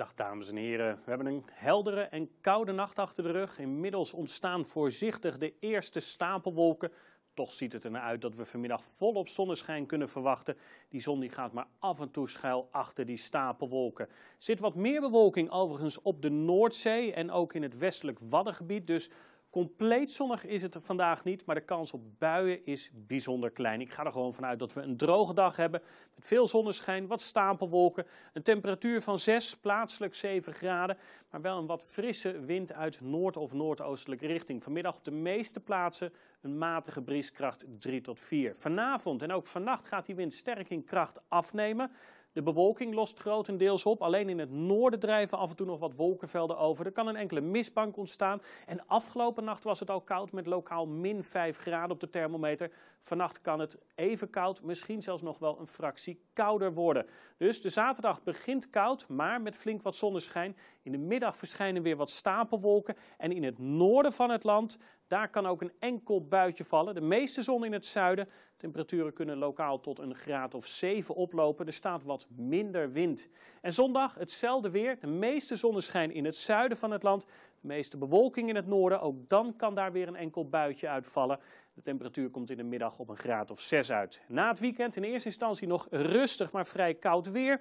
Dag dames en heren, we hebben een heldere en koude nacht achter de rug. Inmiddels ontstaan voorzichtig de eerste stapelwolken. Toch ziet het eruit dat we vanmiddag volop zonneschijn kunnen verwachten. Die zon die gaat maar af en toe schuil achter die stapelwolken. Er zit wat meer bewolking overigens op de Noordzee en ook in het westelijk Waddengebied. Dus Compleet zonnig is het vandaag niet, maar de kans op buien is bijzonder klein. Ik ga er gewoon vanuit dat we een droge dag hebben met veel zonneschijn, wat stapelwolken, een temperatuur van 6, plaatselijk 7 graden, maar wel een wat frisse wind uit noord- of noordoostelijke richting. Vanmiddag op de meeste plaatsen een matige brieskracht 3 tot 4. Vanavond en ook vannacht gaat die wind sterk in kracht afnemen. De bewolking lost grotendeels op. Alleen in het noorden drijven af en toe nog wat wolkenvelden over. Er kan een enkele mistbank ontstaan. En afgelopen nacht was het al koud met lokaal min 5 graden op de thermometer. Vannacht kan het even koud, misschien zelfs nog wel een fractie kouder worden. Dus de zaterdag begint koud, maar met flink wat zonneschijn. In de middag verschijnen weer wat stapelwolken. En in het noorden van het land daar kan ook een enkel buitje vallen. De meeste zon in het zuiden. Temperaturen kunnen lokaal tot een graad of 7 oplopen. Er staat wat minder wind. En zondag hetzelfde weer. De meeste zonneschijn in het zuiden van het land. De meeste bewolking in het noorden. Ook dan kan daar weer een enkel buitje uitvallen. De temperatuur komt in de middag op een graad of 6 uit. Na het weekend in eerste instantie nog rustig, maar vrij koud weer.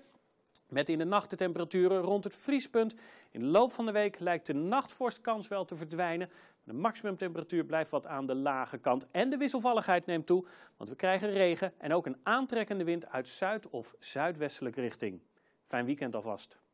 Met in de nacht de temperaturen rond het vriespunt. In de loop van de week lijkt de nachtvorstkans wel te verdwijnen. De maximumtemperatuur blijft wat aan de lage kant en de wisselvalligheid neemt toe, want we krijgen regen en ook een aantrekkende wind uit zuid- of zuidwestelijke richting. Fijn weekend alvast.